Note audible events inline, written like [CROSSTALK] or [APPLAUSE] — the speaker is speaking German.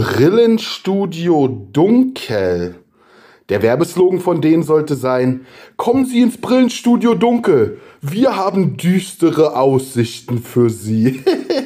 Brillenstudio Dunkel. Der Werbeslogan von denen sollte sein, kommen Sie ins Brillenstudio Dunkel. Wir haben düstere Aussichten für Sie. [LAUGHS]